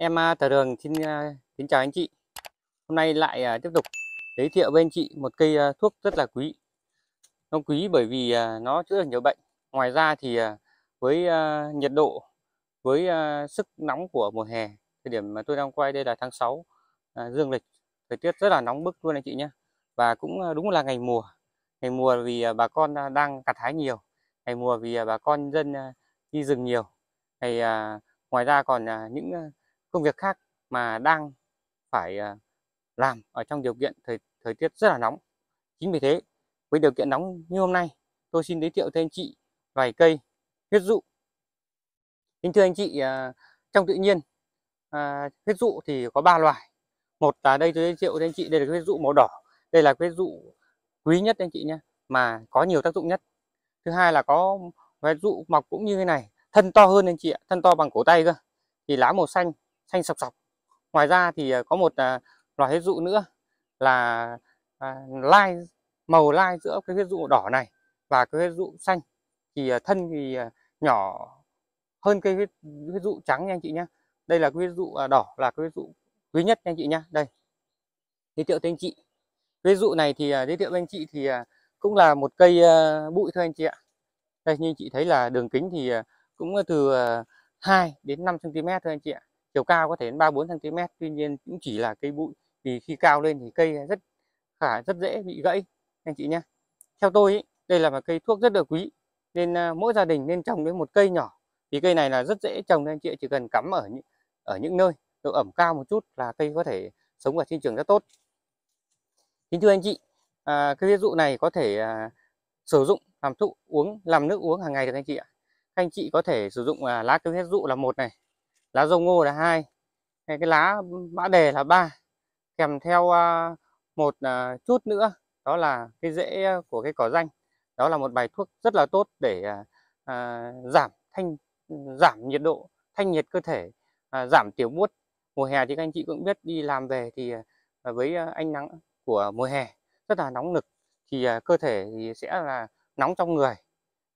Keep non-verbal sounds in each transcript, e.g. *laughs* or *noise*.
Em à, Tờ Đường xin à, kính chào anh chị Hôm nay lại à, tiếp tục giới thiệu với anh chị một cây thuốc rất là quý Nó quý bởi vì nó chữa được nhiều bệnh Ngoài ra thì với nhiệt độ, với sức nóng của mùa hè Thời điểm mà tôi đang quay đây là tháng 6 dương lịch Thời tiết rất là nóng bức luôn anh chị nhé Và cũng đúng là ngày mùa Ngày mùa vì bà con đang cặt hái nhiều Ngày mùa vì bà con dân đi rừng nhiều Ngày ngoài ra còn những công việc khác mà đang phải à, làm ở trong điều kiện thời thời tiết rất là nóng chính vì thế với điều kiện nóng như hôm nay tôi xin giới thiệu thêm chị vài cây huyết dụ kính thưa anh chị à, trong tự nhiên à, huyết dụ thì có ba loài một là đây tôi giới thiệu thêm chị đây là huyết dụ màu đỏ đây là huyết dụ quý nhất anh chị nhé mà có nhiều tác dụng nhất thứ hai là có huyết dụ mọc cũng như thế này thân to hơn anh chị ạ thân to bằng cổ tay cơ thì lá màu xanh xanh sọc sọc ngoài ra thì ờ, có một ờ, loài hết dụ nữa là ờ, lai màu lai giữa cái hết dụ đỏ này và cái hết dụ xanh thì thân thì nhỏ hơn cây huyết, huyết dụ trắng nha anh chị nhé đây là huyết dụ đỏ là huyết dụ quý nhất nha anh chị nhé đây giới thiệu với anh chị huyết dụ này thì giới thiệu với anh chị thì cũng là một cây bụi thôi anh chị ạ đây như chị thấy là đường kính thì cũng từ 2 đến 5 cm thôi anh chị ạ chiều cao có thể đến 3 4 cm tuy nhiên cũng chỉ là cây bụi vì khi cao lên thì cây rất khả rất dễ bị gãy anh chị nhé theo tôi ý, đây là một cây thuốc rất là quý nên à, mỗi gia đình nên trồng đến một cây nhỏ vì cây này là rất dễ trồng nên anh chị chỉ cần cắm ở những ở những nơi độ ẩm cao một chút là cây có thể sống và sinh trưởng rất tốt kính thưa anh chị à, cái ví dụ này có thể à, sử dụng làm thụ uống làm nước uống hàng ngày được anh chị ạ anh chị có thể sử dụng à, lá cây hết dụ là một này lá dâu ngô là hai cái lá mã đề là ba kèm theo à, một à, chút nữa đó là cái rễ của cái cỏ danh đó là một bài thuốc rất là tốt để à, à, giảm thanh giảm nhiệt độ thanh nhiệt cơ thể à, giảm tiểu buốt mùa hè thì các anh chị cũng biết đi làm về thì à, với ánh nắng của mùa hè rất là nóng nực thì à, cơ thể thì sẽ là nóng trong người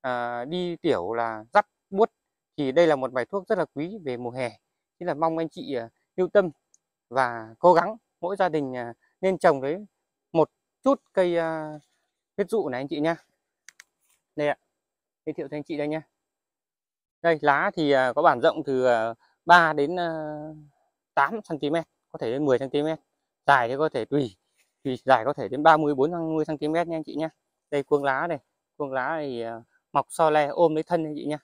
à, đi tiểu là rắt buốt thì đây là một bài thuốc rất là quý về mùa hè nên là mong anh chị à, lưu tâm và cố gắng mỗi gia đình à, nên trồng với một chút cây à, huyết dụ này anh chị nhé đây ạ giới thiệu cho anh chị đây nhé đây lá thì có bản rộng từ 3 đến 8 cm có thể đến 10 cm dài thì có thể tùy tùy dài có thể đến 30 40 cm nha anh chị nhé đây cuống lá này cuống lá thì mọc so le ôm lấy thân anh chị nhé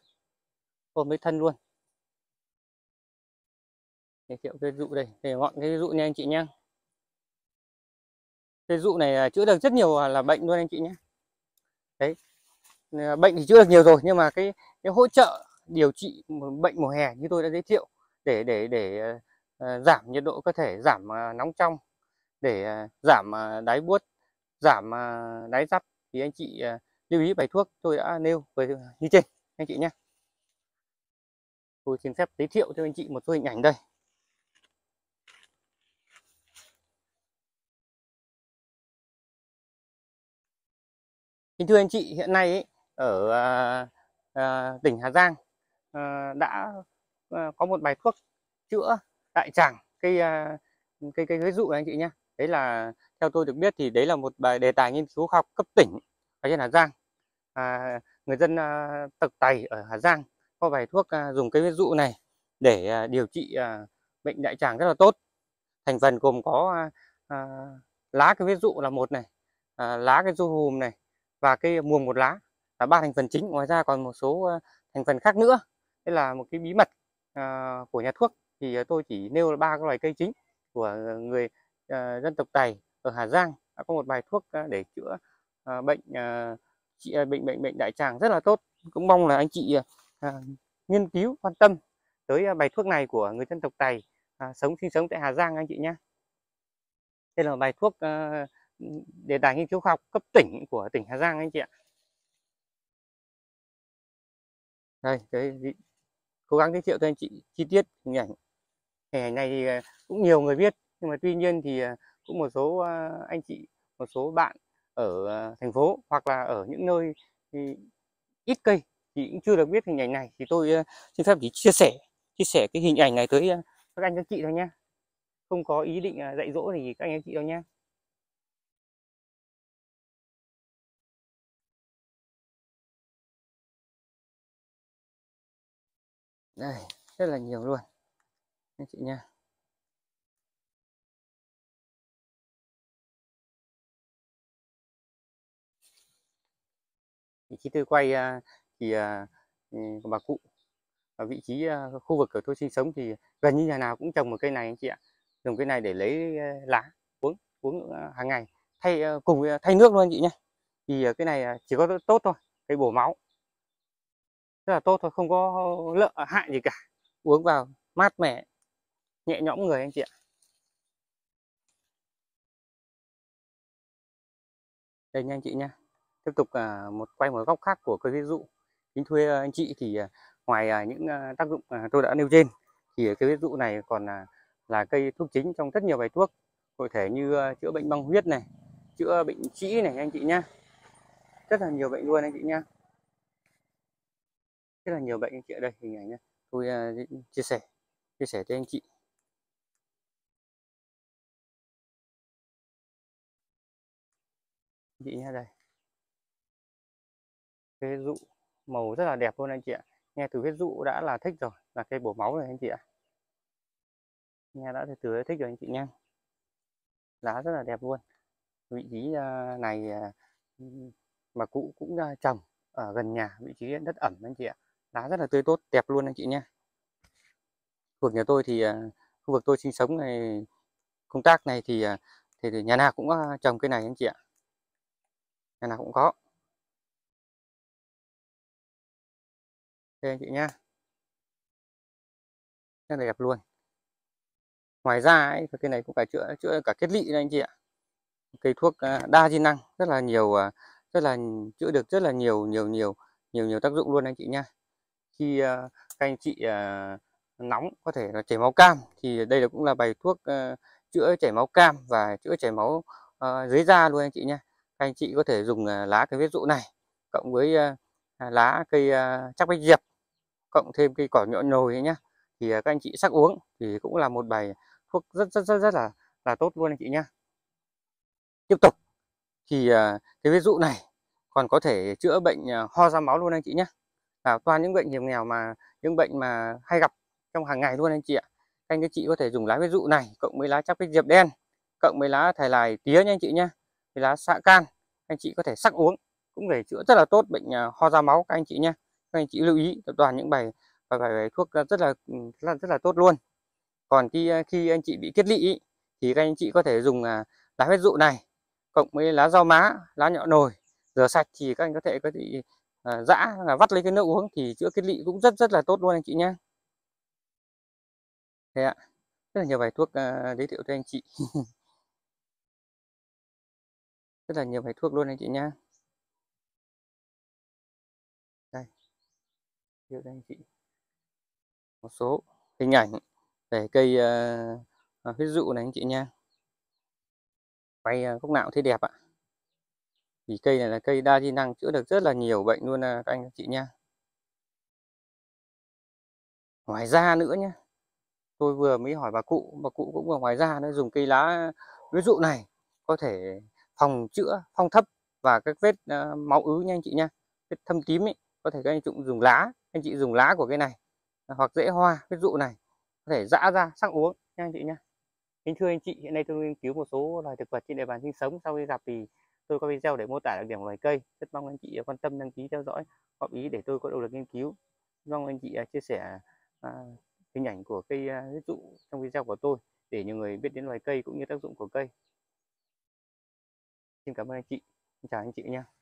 hồn với thân luôn giới thiệu cái dụ đây để ngọn cái dụ nha anh chị nhé cái dụ này chữa được rất nhiều là bệnh luôn anh chị nhé đấy bệnh thì chữa được nhiều rồi nhưng mà cái, cái hỗ trợ điều trị bệnh mùa hè như tôi đã giới thiệu để để để uh, giảm nhiệt độ cơ thể giảm uh, nóng trong để uh, giảm đáy buốt giảm đáy giáp thì anh chị lưu ý bài thuốc tôi đã nêu với như trên anh chị nhé tôi xin phép giới thiệu cho anh chị một số hình ảnh đây Kính thưa anh chị, hiện nay ấy, ở à, à, tỉnh Hà Giang à, đã à, có một bài thuốc chữa đại tràng cây à, cây cây ví dụ anh chị nhé. Đấy là theo tôi được biết thì đấy là một bài đề tài nghiên cứu học cấp tỉnh ở trên Hà Giang. À, người dân à, tộc Tày ở Hà Giang có bài thuốc à, dùng cây huyết dụ này để à, điều trị à, bệnh đại tràng rất là tốt thành phần gồm có lá cây huyết dụ là một này lá cây du hùm này và cây muồng một lá là ba thành phần chính ngoài ra còn một số thành phần khác nữa đây là một cái bí mật của nhà thuốc thì tôi chỉ nêu ba cái loài cây chính của người dân tộc Tày ở Hà Giang đã có một bài thuốc để chữa bệnh trị bệnh bệnh bệnh đại tràng rất là tốt cũng mong là anh chị à, nghiên cứu quan tâm tới à, bài thuốc này của người dân tộc Tày à, sống sinh sống tại Hà Giang anh chị nhé. Đây là bài thuốc à, đề tài nghiên cứu khoa học cấp tỉnh của tỉnh Hà Giang anh chị ạ. Đây, đấy, cố gắng giới thiệu cho anh chị chi tiết hình ảnh. Hình ảnh này thì à, cũng nhiều người biết nhưng mà tuy nhiên thì à, cũng một số anh chị, một số bạn ở thành phố hoặc là ở những nơi ít cây thì cũng chưa được biết hình ảnh này thì tôi ờ, xin phép chỉ chia sẻ chia sẻ cái hình ảnh này tới ờ, các anh các chị thôi nhé không có ý định ờ, dạy dỗ thì các anh các chị đâu nhé đây rất là nhiều luôn anh chị nha thì chị tôi quay thì à, ừ, bà cụ ở vị trí à, khu vực ở tôi sinh sống thì gần như nhà nào cũng trồng một cây này anh chị ạ dùng cây này để lấy à, lá uống uống hàng ngày thay cùng thay nước luôn anh chị nhé thì cái này chỉ có tốt thôi cây bổ máu rất là tốt thôi không có lợi hại gì cả uống vào mát mẻ nhẹ nhõm người anh chị ạ đây nha anh chị nha tiếp tục một quay một góc khác của cây ví dụ kính thuê ờ, anh chị thì ờ, ngoài ờ, những tác dụng tôi đã nêu trên thì cái ví dụ này còn là, là cây thuốc chính trong rất nhiều bài thuốc cụ thể như chữa bệnh băng huyết này chữa bệnh trĩ này anh chị nhá rất là nhiều bệnh luôn anh chị nhá rất là nhiều bệnh anh chị ở đây hình ảnh này. tôi uh, chia sẻ chia sẻ cho anh chị anh chị nhá đây cái dụ màu rất là đẹp luôn anh chị ạ nghe từ hết dụ đã là thích rồi là cây bổ máu rồi anh chị ạ nghe đã từ từ thích rồi anh chị nha lá rất là đẹp luôn vị trí à, này à, mà cụ cũng à, trồng ở gần nhà vị trí đất ẩm anh chị ạ lá rất là tươi tốt đẹp luôn anh chị nha. khu vực nhà tôi thì khu vực tôi sinh sống này công tác này thì, thì nhà nào cũng trồng cây này anh chị ạ nhà nào cũng có anh chị nhá rất là đẹp luôn ngoài ra ấy, cây này cũng cả chữa chữa cả kết lị đấy anh chị ạ cây thuốc à, đa di năng rất là nhiều à, rất là chữa được rất là nhiều nhiều nhiều nhiều nhiều tác dụng luôn anh chị nha khi à, các anh chị nóng có thể là chảy máu cam thì đây là cũng là bài thuốc chữa chảy máu cam và chữa chảy máu dưới da luôn anh chị nha các anh chị có thể dùng lá cái viết dụ này cộng với À, lá cây à, chắc bách diệp cộng thêm cây cỏ nhọn nhồi nhá thì à, các anh chị sắc uống thì cũng là một bài thuốc rất rất rất rất là là tốt luôn anh chị nhá tiếp tục thì cái ví dụ này còn có thể chữa bệnh ho ra máu luôn anh chị nhé là toàn những bệnh hiểm nghèo mà những bệnh mà hay gặp trong hàng ngày luôn anh chị ạ anh các chị có thể dùng lá ví dụ này cộng với lá chắc bách diệp đen cộng với lá thải lài tía nha anh chị nhé lá xạ can anh chị có thể sắc uống cũng phải chữa rất là tốt bệnh à, ho ra máu các anh chị nhé các anh chị lưu ý toàn những bài bài, bài, bài thuốc à, rất là ừ, rất là, rất là tốt luôn còn khi à, khi anh chị bị kết lị thì các anh chị có thể dùng lá huyết dụ này cộng với lá rau má lá nhọ nồi rửa sạch thì các anh có thể có thể dã là vắt lấy cái nước uống thì chữa kết lị cũng rất rất là tốt luôn anh chị nhé thế ạ rất là nhiều bài thuốc giới thiệu cho anh chị *laughs* rất là nhiều bài thuốc luôn anh chị nhé với các anh chị một số hình ảnh về cây ví ờ, à, dụ này anh chị nha quay uh, nạo nào thế đẹp ạ vì cây này là cây đa di năng chữa được rất là nhiều bệnh luôn à, các anh chị nha ngoài ra nữa nhé tôi vừa mới hỏi bà cụ bà cụ cũng ở ngoài ra nó dùng cây lá ví dụ này có thể phòng chữa phong thấp và các vết ờ, máu ứ nha anh chị nha vết thâm tím ấy có thể các anh chị cũng dùng lá anh chị dùng lá của cái này hoặc rễ hoa ví dụ này có thể giã ra sắc uống nha anh chị nha. kính thưa anh chị hiện nay tôi nghiên cứu một số loài thực vật trên địa bàn sinh sống sau khi gặp thì tôi có video để mô tả đặc điểm của loài cây rất mong anh chị quan tâm đăng ký theo dõi góp ý để tôi có động lực nghiên cứu mong anh chị à, chia sẻ à, hình ảnh của cây ví à, dụ trong video của tôi để nhiều người biết đến loài cây cũng như tác dụng của cây xin cảm ơn anh chị chào anh chị nha